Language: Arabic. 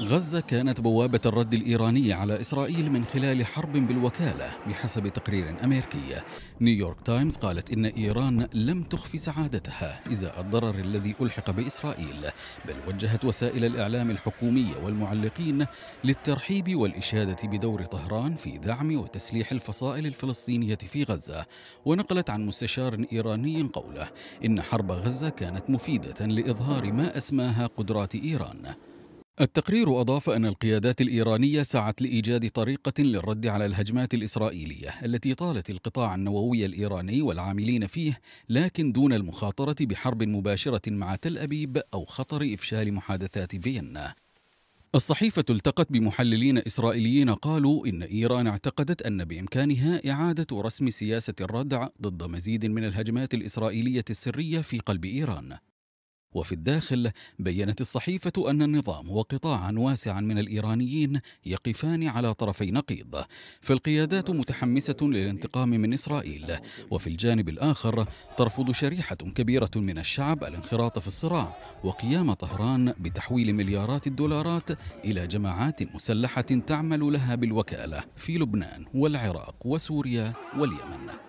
غزة كانت بوابة الرد الإيراني على إسرائيل من خلال حرب بالوكالة بحسب تقرير أمريكي نيويورك تايمز قالت إن إيران لم تخفي سعادتها إزاء الضرر الذي ألحق بإسرائيل بل وجهت وسائل الإعلام الحكومية والمعلقين للترحيب والإشادة بدور طهران في دعم وتسليح الفصائل الفلسطينية في غزة ونقلت عن مستشار إيراني قوله إن حرب غزة كانت مفيدة لإظهار ما أسماها قدرات إيران التقرير أضاف أن القيادات الإيرانية سعت لإيجاد طريقة للرد على الهجمات الإسرائيلية التي طالت القطاع النووي الإيراني والعاملين فيه لكن دون المخاطرة بحرب مباشرة مع تل أبيب أو خطر إفشال محادثات فيينا الصحيفة التقت بمحللين إسرائيليين قالوا إن إيران اعتقدت أن بإمكانها إعادة رسم سياسة الردع ضد مزيد من الهجمات الإسرائيلية السرية في قلب إيران وفي الداخل بينت الصحيفة أن النظام وقطاعا واسعا من الإيرانيين يقفان على طرفي نقيض فالقيادات متحمسة للانتقام من إسرائيل وفي الجانب الآخر ترفض شريحة كبيرة من الشعب الانخراط في الصراع وقيام طهران بتحويل مليارات الدولارات إلى جماعات مسلحة تعمل لها بالوكالة في لبنان والعراق وسوريا واليمن